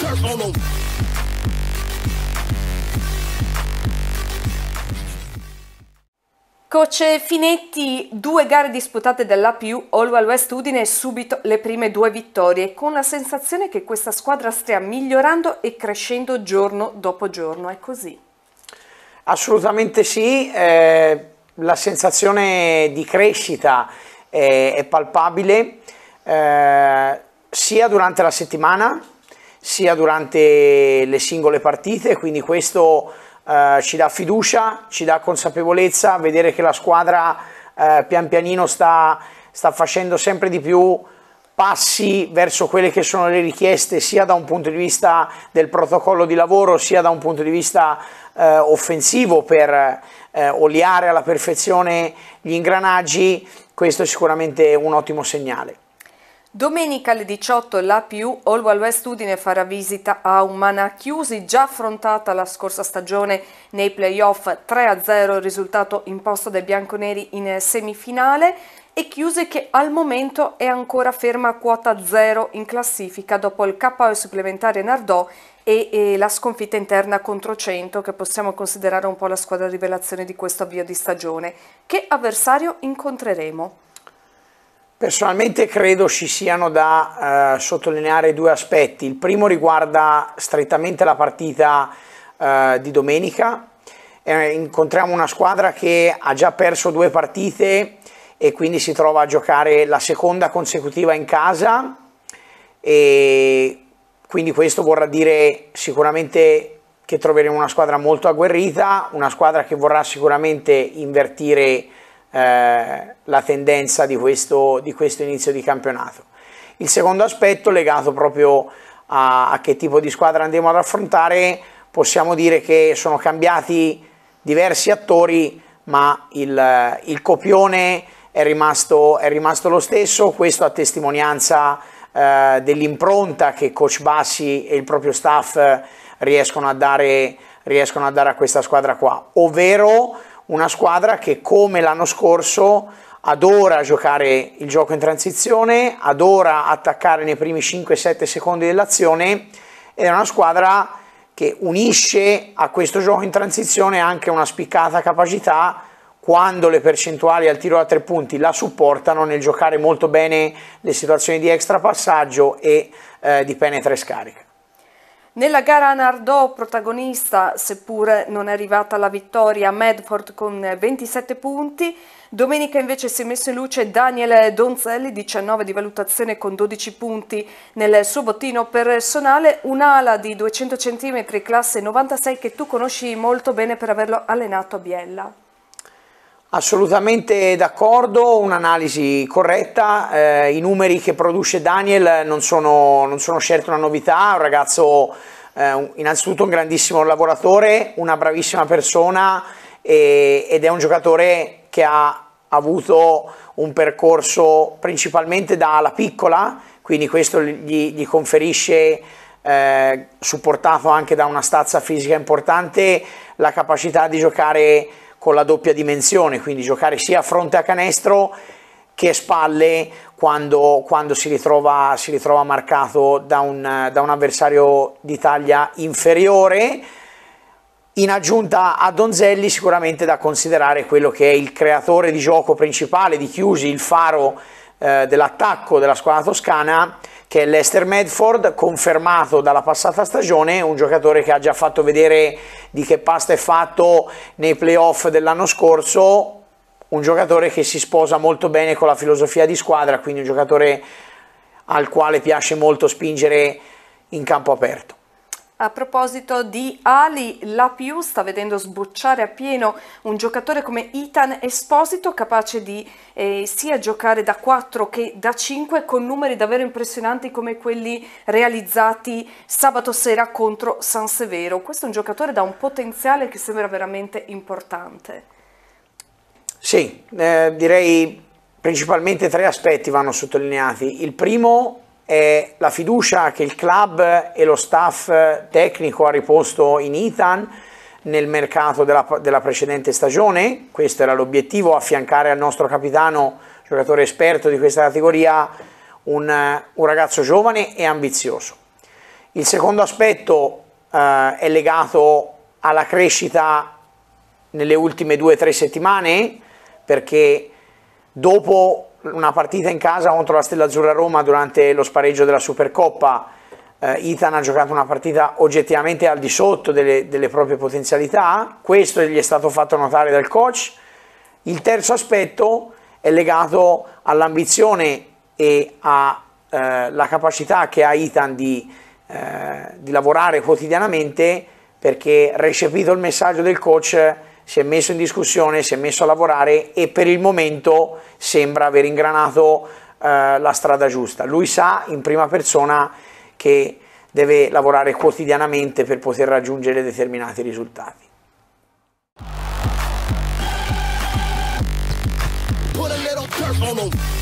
Dirt all over. Coach Finetti, due gare disputate dall'APU All West Udine e subito le prime due vittorie, con la sensazione che questa squadra stia migliorando e crescendo giorno dopo giorno, è così? Assolutamente sì, eh, la sensazione di crescita è, eh, è palpabile eh, sia durante la settimana sia durante le singole partite, quindi questo eh, ci dà fiducia, ci dà consapevolezza, vedere che la squadra eh, pian pianino sta, sta facendo sempre di più passi verso quelle che sono le richieste sia da un punto di vista del protocollo di lavoro sia da un punto di vista eh, offensivo per eh, oliare alla perfezione gli ingranaggi, questo è sicuramente un ottimo segnale. Domenica alle 18 la All Olwal West Udine farà visita a Umana Chiusi, già affrontata la scorsa stagione nei playoff 3-0, risultato imposto dai bianconeri in semifinale e Chiusi che al momento è ancora ferma a quota 0 in classifica dopo il KO supplementare Nardò e, e la sconfitta interna contro 100 che possiamo considerare un po' la squadra rivelazione di questo avvio di stagione. Che avversario incontreremo? Personalmente credo ci siano da eh, sottolineare due aspetti. Il primo riguarda strettamente la partita eh, di domenica. Eh, incontriamo una squadra che ha già perso due partite e quindi si trova a giocare la seconda consecutiva in casa e quindi questo vorrà dire sicuramente che troveremo una squadra molto agguerrita, una squadra che vorrà sicuramente invertire eh, la tendenza di questo, di questo, inizio di campionato. Il secondo aspetto legato proprio a, a che tipo di squadra andiamo ad affrontare, possiamo dire che sono cambiati diversi attori, ma il, il copione è rimasto, è rimasto, lo stesso, questo a testimonianza eh, dell'impronta che coach Bassi e il proprio staff riescono a dare, riescono a dare a questa squadra qua, ovvero una squadra che come l'anno scorso adora giocare il gioco in transizione, adora attaccare nei primi 5-7 secondi dell'azione ed è una squadra che unisce a questo gioco in transizione anche una spiccata capacità quando le percentuali al tiro da tre punti la supportano nel giocare molto bene le situazioni di extra passaggio e eh, di penetra e scarica. Nella gara Nardò protagonista, seppur non è arrivata la vittoria, Medford con 27 punti, domenica invece si è messo in luce Daniel Donzelli, 19 di valutazione con 12 punti nel suo bottino personale, un'ala di 200 cm classe 96 che tu conosci molto bene per averlo allenato a Biella. Assolutamente d'accordo, un'analisi corretta, eh, i numeri che produce Daniel non sono, non sono certo una novità, è un ragazzo eh, innanzitutto un grandissimo lavoratore, una bravissima persona e, ed è un giocatore che ha avuto un percorso principalmente dalla piccola, quindi questo gli, gli conferisce eh, supportato anche da una stazza fisica importante la capacità di giocare con la doppia dimensione, quindi giocare sia a fronte a canestro che spalle quando, quando si, ritrova, si, ritrova, marcato da un, da un avversario di taglia inferiore. In aggiunta a Donzelli sicuramente da considerare quello che è il creatore di gioco principale di Chiusi, il faro eh, dell'attacco della squadra toscana, che è Lester Medford, confermato dalla passata stagione, un giocatore che ha già fatto vedere di che pasta è fatto nei playoff dell'anno scorso, un giocatore che si sposa molto bene con la filosofia di squadra, quindi un giocatore al quale piace molto spingere in campo aperto. A proposito di Ali, la più sta vedendo sbocciare a pieno un giocatore come Itan Esposito, capace di eh, sia giocare da 4 che da 5 con numeri davvero impressionanti come quelli realizzati sabato sera contro San Severo. Questo è un giocatore da un potenziale che sembra veramente importante. Sì, eh, direi principalmente tre aspetti vanno sottolineati. Il primo eh, la fiducia che il club e lo staff tecnico ha riposto in Itan nel mercato della, della precedente stagione, questo era l'obiettivo, affiancare al nostro capitano, giocatore esperto di questa categoria, un, un ragazzo giovane e ambizioso. Il secondo aspetto eh, è legato alla crescita nelle ultime due o tre settimane, perché dopo una partita in casa contro la Stella Azzurra Roma durante lo spareggio della Supercoppa. Eh, Itan ha giocato una partita oggettivamente al di sotto delle, delle proprie potenzialità, questo gli è stato fatto notare dal coach. Il terzo aspetto è legato all'ambizione e alla eh, capacità che ha Itan di, eh, di lavorare quotidianamente perché recepito il messaggio del coach si è messo in discussione, si è messo a lavorare e per il momento sembra aver ingranato eh, la strada giusta. Lui sa in prima persona che deve lavorare quotidianamente per poter raggiungere determinati risultati. Put a little dirt on them.